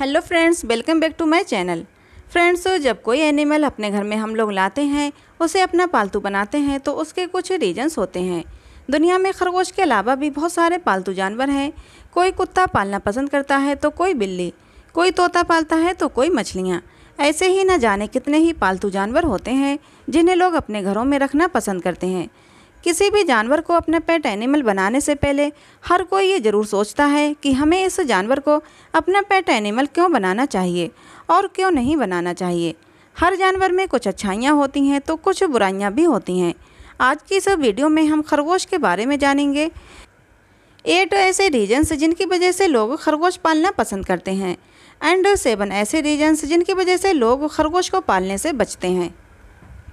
Hello friends welcome back to my channel friends जब कोई animal अपने घर में हम लोग लाते हैं उसे अपना पालतू बनाते हैं तो उसके कुछ रीजन्स होते हैं दुनिया में खरगोश के अलावा भी बहुत सारे पालतू जानवर हैं कोई कुत्ता पालना पसंद करता है तो कोई बिल्ली कोई तोता पालता है तो कोई मछलियाँ ऐसे ही न जाने कितने ही पालतू जानवर होते हैं जिन्हें लोग अपने घरों में रखना पसंद करते हैं किसी भी जानवर को अपना पेट एनिमल बनाने से पहले हर कोई ये ज़रूर सोचता है कि हमें इस जानवर को अपना पेट एनिमल क्यों बनाना चाहिए और क्यों नहीं बनाना चाहिए हर जानवर में कुछ अच्छाइयाँ होती हैं तो कुछ बुराइयाँ भी होती हैं आज की इस वीडियो में हम खरगोश के बारे में जानेंगे एट तो ऐसे रीजन्स जिनकी वजह से लोग खरगोश पालना पसंद करते हैं एंड सेवन ऐसे रीजन्स जिनकी वजह से लोग खरगोश को पालने से बचते हैं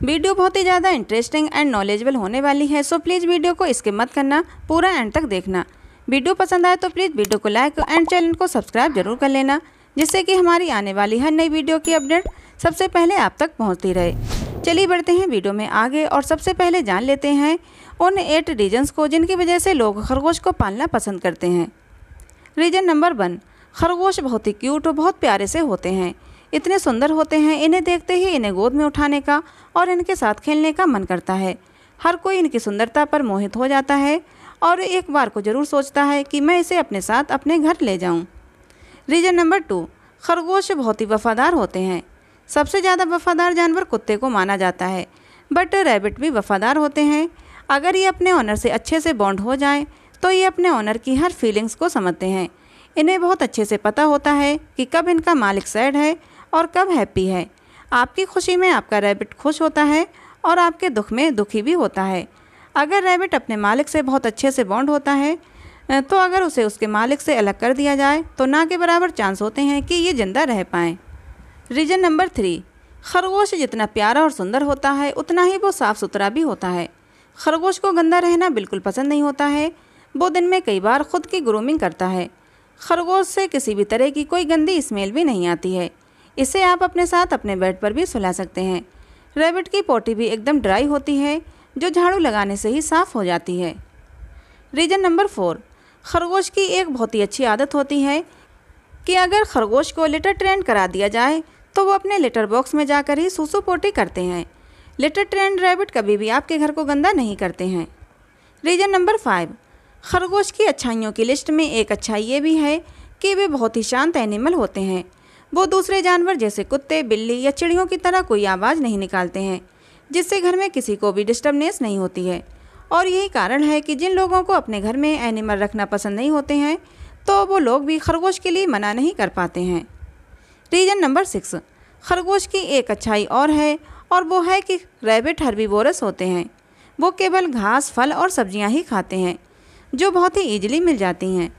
वीडियो बहुत ही ज़्यादा इंटरेस्टिंग एंड नॉलेजेबल होने वाली है सो प्लीज़ वीडियो को इसके मत करना पूरा एंड तक देखना वीडियो पसंद आए तो प्लीज़ वीडियो को लाइक एंड चैनल को सब्सक्राइब जरूर कर लेना जिससे कि हमारी आने वाली हर नई वीडियो की अपडेट सबसे पहले आप तक पहुँचती रहे चलिए बढ़ते हैं वीडियो में आगे और सबसे पहले जान लेते हैं उन एट रीजन्स को जिनकी वजह से लोग खरगोश को पालना पसंद करते हैं रीजन नंबर वन खरगोश बहुत ही क्यूट और बहुत प्यारे से होते हैं इतने सुंदर होते हैं इन्हें देखते ही इन्हें गोद में उठाने का और इनके साथ खेलने का मन करता है हर कोई इनकी सुंदरता पर मोहित हो जाता है और एक बार को ज़रूर सोचता है कि मैं इसे अपने साथ अपने घर ले जाऊं। रीजन नंबर टू खरगोश बहुत ही वफ़ादार होते हैं सबसे ज़्यादा वफ़ादार जानवर कुत्ते को माना जाता है बट रैबिट भी वफ़ादार होते हैं अगर ये अपने ऑनर से अच्छे से बॉन्ड हो जाए तो ये अपने ऑनर की हर फीलिंग्स को समझते हैं इन्हें बहुत अच्छे से पता होता है कि कब इनका मालिक सैड है और कब हैप्पी है आपकी खुशी में आपका रैबिट खुश होता है और आपके दुख में दुखी भी होता है अगर रैबिट अपने मालिक से बहुत अच्छे से बॉन्ड होता है तो अगर उसे उसके मालिक से अलग कर दिया जाए तो ना के बराबर चांस होते हैं कि ये ज़िंदा रह पाएँ रीजन नंबर थ्री खरगोश जितना प्यारा और सुंदर होता है उतना ही वो साफ़ सुथरा भी होता है खरगोश को गंदा रहना बिल्कुल पसंद नहीं होता है वो दिन में कई बार खुद की ग्रूमिंग करता है खरगोश से किसी भी तरह की कोई गंदी स्मेल भी नहीं आती है इसे आप अपने साथ अपने बेड पर भी सुला सकते हैं रैबिट की पोटी भी एकदम ड्राई होती है जो झाड़ू लगाने से ही साफ़ हो जाती है रीजन नंबर फोर खरगोश की एक बहुत ही अच्छी आदत होती है कि अगर खरगोश को लेटर ट्रेन करा दिया जाए तो वो अपने लेटर बॉक्स में जाकर ही सूसू पोटी करते हैं लेटर ट्रेन रैबिट कभी भी आपके घर को गंदा नहीं करते हैं रीजन नंबर फाइव खरगोश की अच्छाइयों की लिस्ट में एक अच्छाई ये भी है कि वे बहुत ही शांत एनिमल होते हैं वो दूसरे जानवर जैसे कुत्ते बिल्ली या चिड़ियों की तरह कोई आवाज़ नहीं निकालते हैं जिससे घर में किसी को भी डिस्टर्बनेस नहीं होती है और यही कारण है कि जिन लोगों को अपने घर में एनिमल रखना पसंद नहीं होते हैं तो वो लोग भी खरगोश के लिए मना नहीं कर पाते हैं रीजन नंबर सिक्स खरगोश की एक अच्छाई और है और वो है कि रैबिट हर्बीबोरस होते हैं वो केवल घास फल और सब्जियां ही खाते हैं जो बहुत ही ईजिली मिल जाती हैं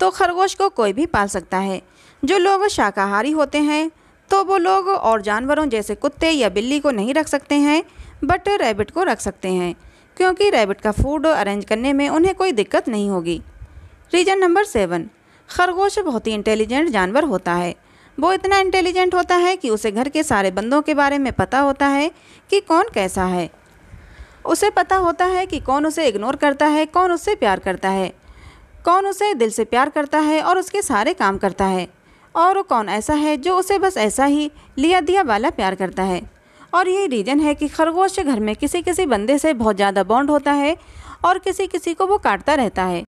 तो खरगोश को कोई भी पाल सकता है जो लोग शाकाहारी होते हैं तो वो लोग और जानवरों जैसे कुत्ते या बिल्ली को नहीं रख सकते हैं बट रैबिट को रख सकते हैं क्योंकि रैबिट का फूड अरेंज करने में उन्हें कोई दिक्कत नहीं होगी रीजन नंबर सेवन खरगोश बहुत ही इंटेलिजेंट जानवर होता है वो इतना इंटेलिजेंट होता है कि उसे घर के सारे बंदों के बारे में पता होता है कि कौन कैसा है उसे पता होता है कि कौन उसे इग्नोर करता है कौन उससे प्यार करता है कौन उसे दिल से प्यार करता है और उसके सारे काम करता है और कौन ऐसा है जो उसे बस ऐसा ही लिया दिया वाला प्यार करता है और यही रीज़न है कि खरगोश घर में किसी किसी बंदे से बहुत ज़्यादा बॉन्ड होता है और किसी किसी को वो काटता रहता है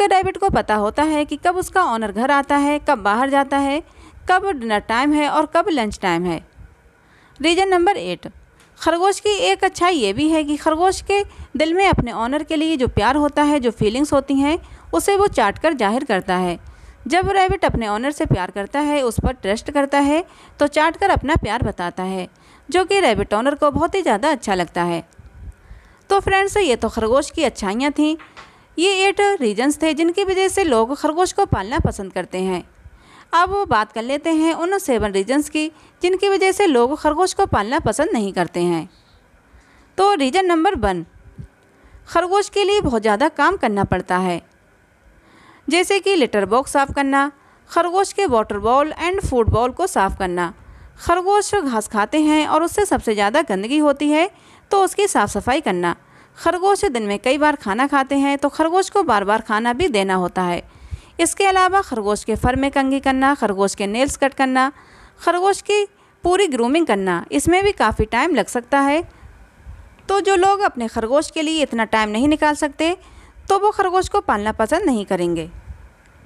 के डेविड को पता होता है कि कब उसका ऑनर घर आता है कब बाहर जाता है कब डिनर टाइम है और कब लंच टाइम है रीजन नंबर एट खरगोश की एक अच्छाई ये भी है कि खरगोश के दिल में अपने ऑनर के लिए जो प्यार होता है जो फीलिंग्स होती हैं उसे वो चाट कर जाहिर करता है जब रैबिट अपने ऑनर से प्यार करता है उस पर ट्रस्ट करता है तो चाट कर अपना प्यार बताता है जो कि रैबिट ऑनर को बहुत ही ज़्यादा अच्छा लगता है तो फ्रेंड्स ये तो खरगोश की अच्छाइयाँ थीं ये एट रीजन्स थे जिनकी वजह से लोग खरगोश को पालना पसंद करते हैं अब बात कर लेते हैं उन सेवन रीजन्स की जिनकी वजह से लोग खरगोश को पालना पसंद नहीं करते हैं तो रीजन नंबर वन खरगोश के लिए बहुत ज़्यादा काम करना पड़ता है जैसे कि लेटर बॉक्स साफ करना खरगोश के water ball and food ball को साफ़ करना खरगोश घास खाते हैं और उससे सबसे ज़्यादा गंदगी होती है तो उसकी साफ़ सफाई करना खरगोश दिन में कई बार खाना खाते हैं तो खरगोश को बार बार खाना भी देना होता है इसके अलावा खरगोश के फर में कंगी करना खरगोश के नेल्स कट करना खरगोश की पूरी ग्रूमिंग करना इसमें भी काफ़ी टाइम लग सकता है तो जो लोग अपने खरगोश के लिए इतना टाइम नहीं निकाल सकते तो वो खरगोश को पालना पसंद नहीं करेंगे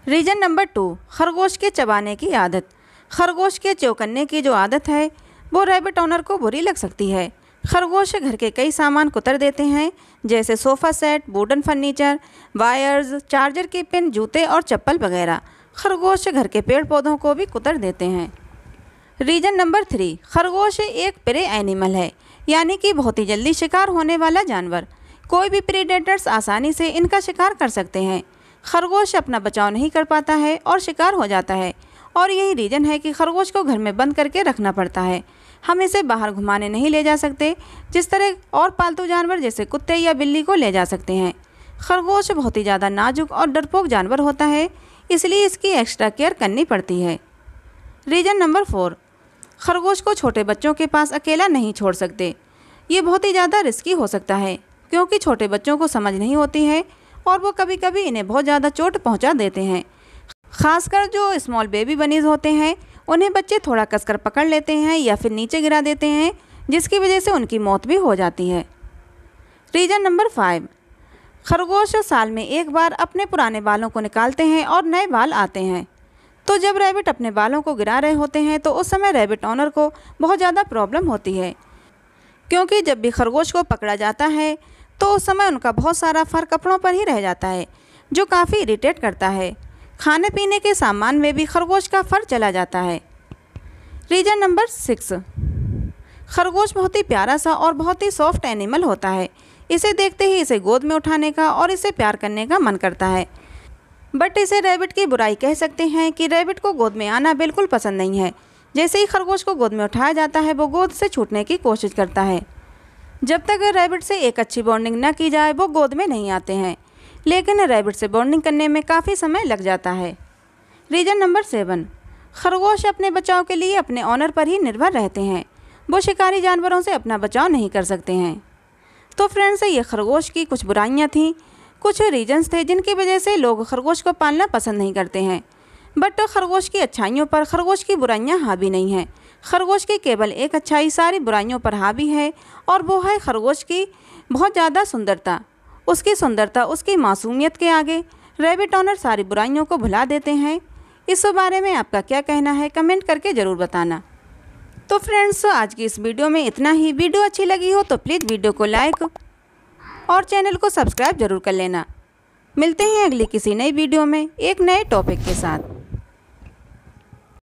रीजन नंबर टू खरगोश के चबाने की आदत खरगोश के चौकन्ने की जो आदत है वो रैबिट ऑनर को बुरी लग सकती है खरगोश घर के कई सामान कुतर देते हैं जैसे sofa set wooden furniture wires charger के पिन जूते और चप्पल वगैरह खरगोश घर के पेड़ पौधों को भी कुतर देते हैं रीजन नंबर थ्री खरगोश एक प्रे एनिमल है यानी कि बहुत ही जल्दी शिकार होने वाला जानवर कोई भी प्रीडेटर्स आसानी से इनका शिकार कर सकते हैं खरगोश अपना बचाव नहीं कर पाता है और शिकार हो जाता है और यही रीज़न है कि खरगोश को घर में बंद करके रखना पड़ता है हम इसे बाहर घुमाने नहीं ले जा सकते जिस तरह और पालतू जानवर जैसे कुत्ते या बिल्ली को ले जा सकते हैं खरगोश बहुत ही ज़्यादा नाजुक और डरपोक जानवर होता है इसलिए इसकी एक्स्ट्रा केयर करनी पड़ती है रीजन नंबर फोर खरगोश को छोटे बच्चों के पास अकेला नहीं छोड़ सकते ये बहुत ही ज़्यादा रिस्की हो सकता है क्योंकि छोटे बच्चों को समझ नहीं होती है और वो कभी कभी इन्हें बहुत ज़्यादा चोट पहुँचा देते हैं खासकर जो स्मॉल बेबी बनीज होते हैं उन्हें बच्चे थोड़ा कसकर पकड़ लेते हैं या फिर नीचे गिरा देते हैं जिसकी वजह से उनकी मौत भी हो जाती है रीजन नंबर फाइव खरगोश साल में एक बार अपने पुराने बालों को निकालते हैं और नए बाल आते हैं तो जब रैबिट अपने बालों को गिरा रहे होते हैं तो उस समय रैबिट ऑनर को बहुत ज़्यादा प्रॉब्लम होती है क्योंकि जब भी खरगोश को पकड़ा जाता है तो उस समय उनका बहुत सारा फर कपड़ों पर ही रह जाता है जो काफ़ी इरीटेट करता है खाने पीने के सामान में भी खरगोश का फर चला जाता है रीजन नंबर सिक्स खरगोश बहुत ही प्यारा सा और बहुत ही सॉफ्ट एनिमल होता है इसे देखते ही इसे गोद में उठाने का और इसे प्यार करने का मन करता है बट इसे रैबिट की बुराई कह सकते हैं कि रैबिट को गोद में आना बिल्कुल पसंद नहीं है जैसे ही खरगोश को गोद में उठाया जाता है वो गोद से छूटने की कोशिश करता है जब तक रैबिट से एक अच्छी बॉन्डिंग न की जाए वो गोद में नहीं आते हैं लेकिन रैबिट से बॉन्डिंग करने में काफ़ी समय लग जाता है रीजन नंबर सेवन खरगोश अपने बचाव के लिए अपने ऑनर पर ही निर्भर रहते हैं वो शिकारी जानवरों से अपना बचाव नहीं कर सकते हैं तो फ्रेंड्स ये खरगोश की कुछ बुराइयाँ थीं कुछ रीजन्स थे जिनकी वजह से लोग खरगोश को पालना पसंद नहीं करते हैं बट खरगोश की अच्छाइयों पर खरगोश की बुराइयाँ हावी नहीं हैं खरगोश की केवल एक अच्छाई सारी बुराइयों पर हावी है और वो है खरगोश की बहुत ज़्यादा सुंदरता उसकी सुंदरता उसकी मासूमियत के आगे रेबिट ऑनर सारी बुराइयों को भुला देते हैं इस बारे में आपका क्या कहना है कमेंट करके ज़रूर बताना तो फ्रेंड्स आज की इस वीडियो में इतना ही वीडियो अच्छी लगी हो तो प्लीज़ वीडियो को लाइक और चैनल को सब्सक्राइब जरूर कर लेना मिलते हैं अगली किसी नई वीडियो में एक नए टॉपिक के साथ